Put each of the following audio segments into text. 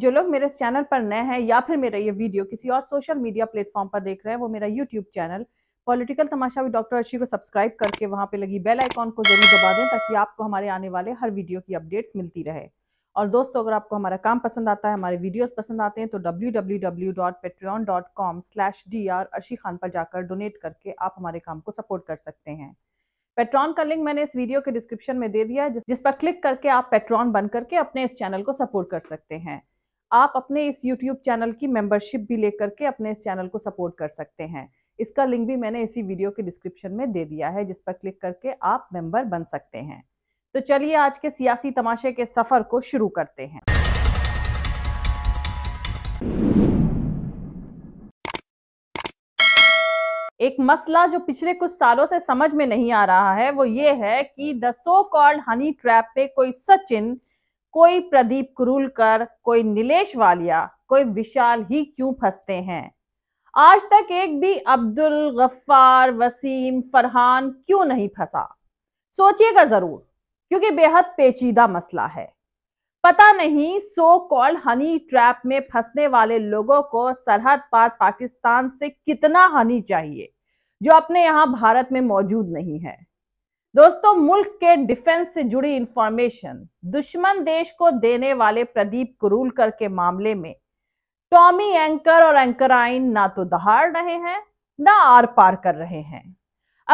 जो लोग मेरे इस चैनल पर नए हैं या फिर मेरा ये वीडियो किसी और सोशल मीडिया प्लेटफॉर्म पर देख रहे हैं वो मेरा यूट्यूब चैनल पॉलिटिकल तमाशा भी डॉक्टर अर्शी को सब्सक्राइब करके वहाँ पे लगी बेल आइकॉन को जरूर दबा दें ताकि आपको हमारे आने वाले हर वीडियो की अपडेट्स मिलती रहे और दोस्तों अगर आपको हमारा काम पसंद आता है हमारे वीडियोस पसंद आते हैं तो www.patreon.com/dr अर्शी खान पर जाकर डोनेट करके आप हमारे काम को सपोर्ट कर सकते हैं पेट्रॉन का लिंक मैंने इस वीडियो के डिस्क्रिप्शन में दे दिया है जिस पर क्लिक करके आप पेट्रॉन बन करके अपने इस चैनल को सपोर्ट कर सकते हैं आप अपने इस YouTube चैनल की मेंबरशिप भी लेकर के अपने इस चैनल को सपोर्ट कर सकते हैं इसका लिंक भी मैंने इसी वीडियो के डिस्क्रिप्शन में दे दिया है जिस पर क्लिक करके आप मेंबर बन सकते हैं तो चलिए आज के सियासी तमाशे के सफर को शुरू करते हैं एक मसला जो पिछले कुछ सालों से समझ में नहीं आ रहा है वो ये है कि the so called honey trap पे कोई सचिन कोई प्रदीप कुरुलकर कोई नीलेश वालिया कोई विशाल ही क्यों फंसते हैं आज तक एक भी अब्दुल गफ्फार वसीम फरहान क्यों नहीं फंसा सोचिएगा जरूर क्योंकि बेहद पेचीदा मसला है पता नहीं सो कॉल्ड हनी ट्रैप में फंसने वाले लोगों को सरहद पार पाकिस्तान से कितना हनी चाहिए जो अपने यहाँ भारत में मौजूद नहीं है दोस्तों मुल्क के डिफेंस से जुड़ी इंफॉर्मेशन दुश्मन देश को देने वाले प्रदीप कुरूलकर के मामले में टॉमी एंकर और एंकर आइन ना तो दहाड़ रहे हैं ना आर पार कर रहे हैं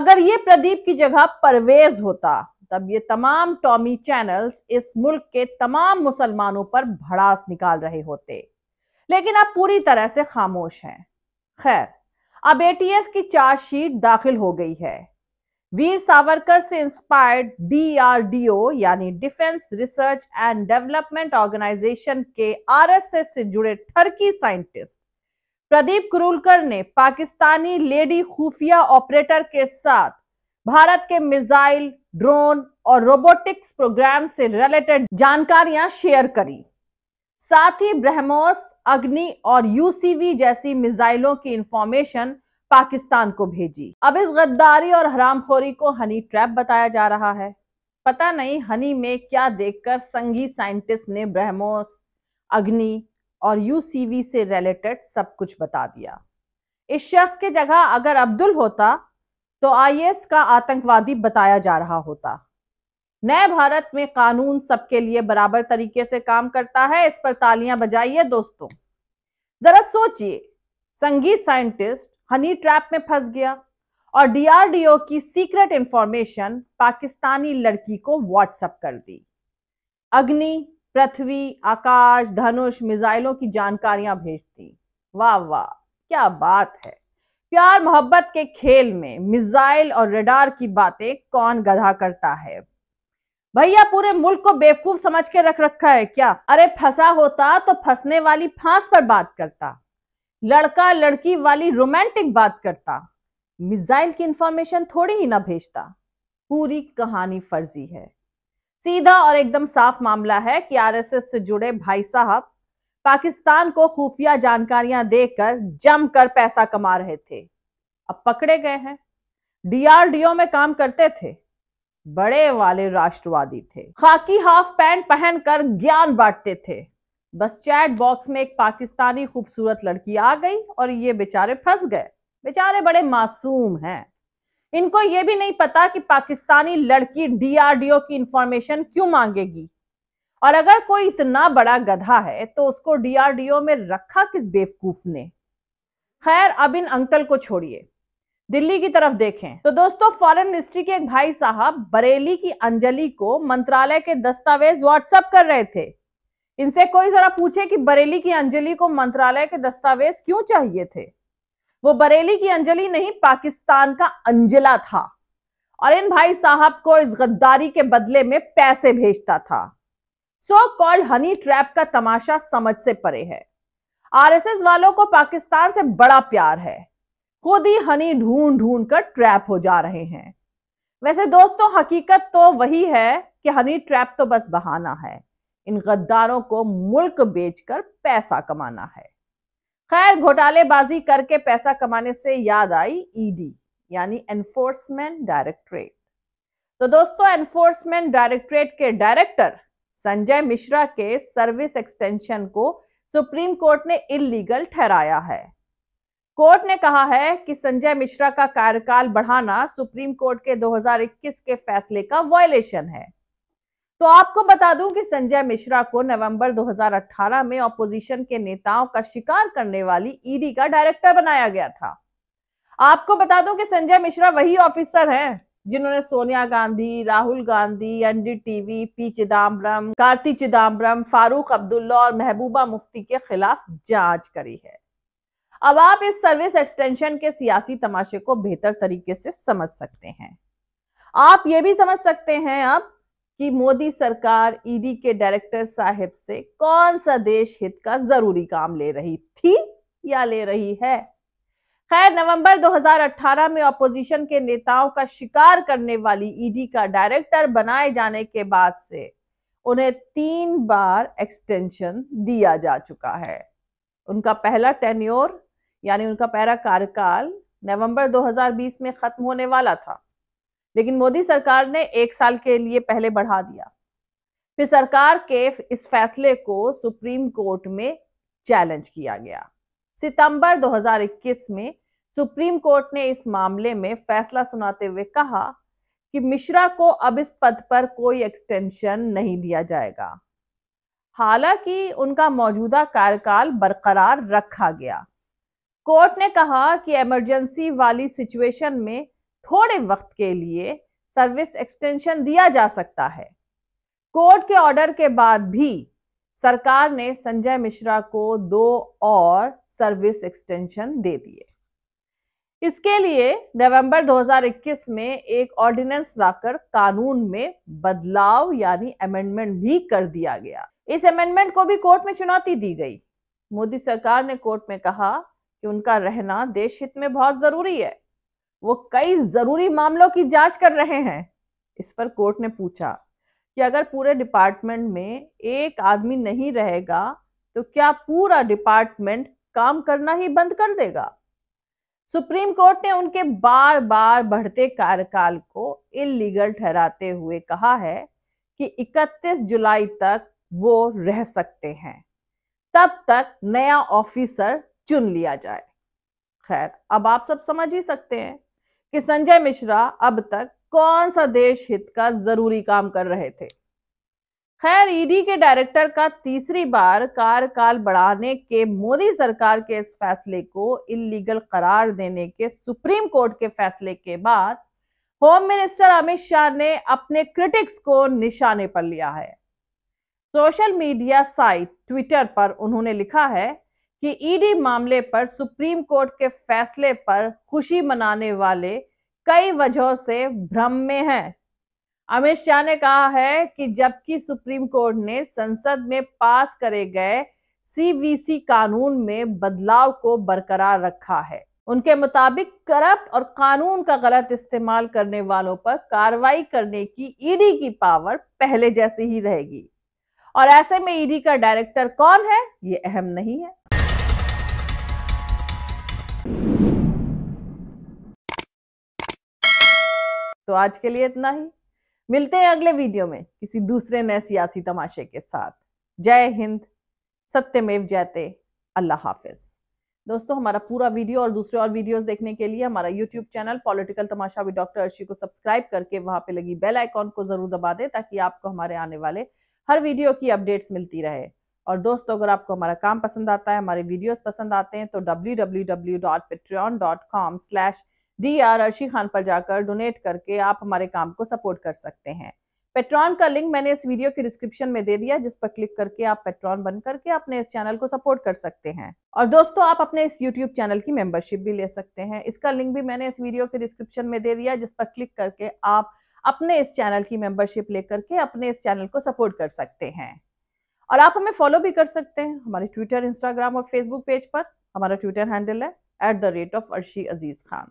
अगर ये प्रदीप की जगह परवेज होता तब ये तमाम टॉमी चैनल्स इस मुल्क के तमाम मुसलमानों पर भड़ास निकाल रहे होते लेकिन अब पूरी तरह से खामोश हैं खैर अब एटीएस की चार्जशीट दाखिल हो गई है वीर सावरकर से इंस्पायर्ड डीआरडीओ यानी defence research and development organisation के आरएसएस से जुड़े ठरकी साइंटिस्ट प्रदीप कुरुलकर ने पाकिस्तानी लेडी खुफिया ऑपरेटर के साथ भारत के मिसाइल ड्रोन और रोबोटिक्स प्रोग्राम से रिलेटेड जानकारियां शेयर करी साथ ही ब्रह्मोस अग्नि और यूसीवी जैसी मिसाइलों की इंफॉर्मेशन पाकिस्तान को भेजी अब इस गद्दारी और हरामखोरी को हनी ट्रैप बताया जा रहा है पता नहीं हनी में क्या देखकर संघी साइंटिस्ट ने ब्रह्मोस अग्नि और यूसीवी से रिलेटेड सब कुछ बता दिया इस शख्स के जगह अगर अब्दुल होता तो आईएस का आतंकवादी बताया जा रहा होता नए भारत में कानून सबके लिए बराबर तरीके से काम करता है इस पर तालियां बजाइए दोस्तों जरा सोचिए संगीत साइंटिस्ट हनी ट्रैप में फंस गया और डीआरडीओ की सीक्रेट इंफॉर्मेशन पाकिस्तानी लड़की को व्हाट्सएप कर दी अग्नि पृथ्वी आकाश धनुष मिसाइलों की जानकारियां भेजती वाह वाह क्या बात है प्यार मोहब्बत के खेल में मिसाइल और रडार की बातें कौन गधा करता है भैया पूरे मुल्क को बेवकूफ समझ के रख रखा है क्या अरे फंसा होता तो फंसने वाली फांस पर बात करता लड़का लड़की वाली रोमांटिक बात करता मिसाइल की इंफॉर्मेशन थोड़ी ही ना भेजता पूरी कहानी फर्जी है सीधा और एकदम साफ मामला है कि आरएसएस से जुड़े भाई साहब पाकिस्तान को खुफिया जानकारियां देकर जमकर पैसा कमा रहे थे अब पकड़े गए हैं डीआरडीओ में काम करते थे बड़े वाले राष्ट्रवादी थे खाकी हाफ पैंट पहनकर ज्ञान बांटते थे बस चैट बॉक्स में एक पाकिस्तानी खूबसूरत लड़की आ गई और ये बेचारे फंस गए बेचारे बड़े मासूम हैं इनको ये भी नहीं पता कि पाकिस्तानी लड़की डीआरडीओ की इंफॉर्मेशन क्यों मांगेगी और अगर कोई इतना बड़ा गधा है तो उसको डीआरडीओ में रखा किस बेवकूफ ने खैर अब इन अंकल को छोड़िए दिल्ली की तरफ देखें तो दोस्तों फॉरेन मिनिस्ट्री के एक भाई साहब बरेली की अंजलि को मंत्रालय के दस्तावेज व्हाट्सएप कर रहे थे इनसे कोई जरा पूछे कि बरेली की अंजलि को मंत्रालय के दस्तावेज क्यों चाहिए थे वो बरेली की अंजलि नहीं पाकिस्तान का अंजला था और इन भाई साहब को इस गद्दारी के बदले में पैसे भेजता था सो कॉल्ड हनी ट्रैप का तमाशा समझ से परे है आरएसएस वालों को पाकिस्तान से बड़ा प्यार है खुद ही हनी ढूंढ ढूंढ कर ट्रैप हो जा रहे हैं वैसे दोस्तों हकीकत तो वही है कि हनी ट्रैप तो बस बहाना है इन गद्दारों को मुल्क बेचकर पैसा कमाना है खैर घोटालेबाजी करके पैसा कमाने से याद आई ईडी e यानी एनफोर्समेंट डायरेक्टरेट तो दोस्तों एनफोर्समेंट डायरेक्टरेट के डायरेक्टर संजय मिश्रा के सर्विस एक्सटेंशन को सुप्रीम कोर्ट ने इलीगल ठहराया है कोर्ट ने कहा है कि संजय मिश्रा का कार्यकाल बढ़ाना सुप्रीम कोर्ट के 2021 के फैसले का वायलेशन है तो आपको बता दूं कि संजय मिश्रा को नवंबर 2018 में ऑपोजिशन के नेताओं का शिकार करने वाली ईडी e का डायरेक्टर बनाया गया था आपको बता दूं कि संजय मिश्रा वही ऑफिसर हैं जिन्होंने सोनिया गांधी राहुल गांधी एनडीटीवी पी चिदम्बरम कार्ति चिदम्बरम फारूक अब्दुल्ला और महबूबा मुफ्ती के खिलाफ जांच करी है अब आप इस सर्विस एक्सटेंशन के सियासी तमाशे को बेहतर तरीके से समझ सकते हैं आप ये भी समझ सकते हैं अब कि मोदी सरकार ईडी e के डायरेक्टर साहब से कौन सा देश हित का जरूरी काम ले रही थी या ले रही है खैर नवंबर 2018 में ऑपोजिशन के नेताओं का शिकार करने वाली ईडी e का डायरेक्टर बनाए जाने के बाद से उन्हें तीन बार एक्सटेंशन दिया जा चुका है उनका पहला टेन्योर यानी उनका पहला कार्यकाल नवंबर 2020 में खत्म होने वाला था लेकिन मोदी सरकार ने एक साल के लिए पहले बढ़ा दिया फिर सरकार के इस फैसले को सुप्रीम कोर्ट में चैलेंज किया गया सितंबर 2021 में सुप्रीम कोर्ट ने इस मामले में फैसला सुनाते हुए कहा कि मिश्रा को अब इस पद पर कोई एक्सटेंशन नहीं दिया जाएगा हालांकि उनका मौजूदा कार्यकाल बरकरार रखा गया कोर्ट ने कहा कि इमरजेंसी वाली सिचुएशन में थोड़े वक्त के लिए सर्विस एक्सटेंशन दिया जा सकता है कोर्ट के ऑर्डर के बाद भी सरकार ने संजय मिश्रा को दो और सर्विस एक्सटेंशन दे दिए इसके लिए नवंबर 2021 में एक ऑर्डिनेंस लाकर कानून में बदलाव यानी अमेंडमेंट भी कर दिया गया इस अमेंडमेंट को भी कोर्ट में चुनौती दी गई मोदी सरकार ने कोर्ट में कहा कि उनका रहना देश हित में बहुत जरूरी है वो कई जरूरी मामलों की जांच कर रहे हैं इस पर कोर्ट ने पूछा कि अगर पूरे डिपार्टमेंट में एक आदमी नहीं रहेगा तो क्या पूरा डिपार्टमेंट काम करना ही बंद कर देगा सुप्रीम कोर्ट ने उनके बार बार बढ़ते कार्यकाल को इलीगल ठहराते हुए कहा है कि 31 जुलाई तक वो रह सकते हैं तब तक नया ऑफिसर चुन लिया जाए खैर अब आप सब समझ ही सकते हैं कि संजय मिश्रा अब तक कौन सा देश हित का जरूरी काम कर रहे थे खैर ईडी e के डायरेक्टर का तीसरी बार कार्यकाल बढ़ाने के मोदी सरकार के इस फैसले को इलीगल करार देने के सुप्रीम कोर्ट के फैसले के बाद होम मिनिस्टर अमित शाह ने अपने क्रिटिक्स को निशाने पर लिया है सोशल मीडिया साइट ट्विटर पर उन्होंने लिखा है कि ईडी मामले पर सुप्रीम कोर्ट के फैसले पर खुशी मनाने वाले कई वजहों से भ्रम में हैं। अमित शाह ने कहा है कि जबकि सुप्रीम कोर्ट ने संसद में पास करे गए सीवीसी कानून में बदलाव को बरकरार रखा है उनके मुताबिक करप्ट और कानून का गलत इस्तेमाल करने वालों पर कार्रवाई करने की ईडी की पावर पहले जैसी ही रहेगी और ऐसे में ईडी का डायरेक्टर कौन है ये अहम नहीं है तो आज के लिए इतना ही मिलते हैं अगले वीडियो में किसी दूसरे नए सियासी तमाशे के साथ जय हिंद सत्यमेव जयते अल्लाह हाफिज दोस्तों हमारा पूरा वीडियो और दूसरे और वीडियोस देखने के लिए हमारा यूट्यूब चैनल पॉलिटिकल तमाशा भी डॉक्टर अर्शी को सब्सक्राइब करके वहां पे लगी बेल आइकॉन को जरूर दबा दें ताकि आपको हमारे आने वाले हर वीडियो की अपडेट्स मिलती रहे और दोस्तों अगर आपको हमारा काम पसंद आता है हमारे वीडियोज पसंद आते हैं तो W W W dot dot com slash D R Arshi Khan पर जाकर डोनेट करके आप हमारे काम को सपोर्ट कर सकते हैं पेट्रॉन का लिंक मैंने इस वीडियो के डिस्क्रिप्शन में दे दिया जिस पर क्लिक करके आप पेट्रॉन बन करके अपने इस चैनल को सपोर्ट कर सकते हैं और दोस्तों आप अपने इस यूट्यूब चैनल की मेंबरशिप भी ले सकते हैं इसका लिंक भी मैंने इस वीडियो के डिस्क्रिप्शन में दे दिया जिस पर क्लिक करके आप अपने इस चैनल की मेंबरशिप लेकर के अपने इस चैनल को सपोर्ट कर सकते हैं और आप हमें फॉलो भी कर सकते हैं हमारे ट्विटर इंस्टाग्राम और फेसबुक पेज पर हमारा ट्विटर हैंडल है at the rate of Arshi Aziz Khan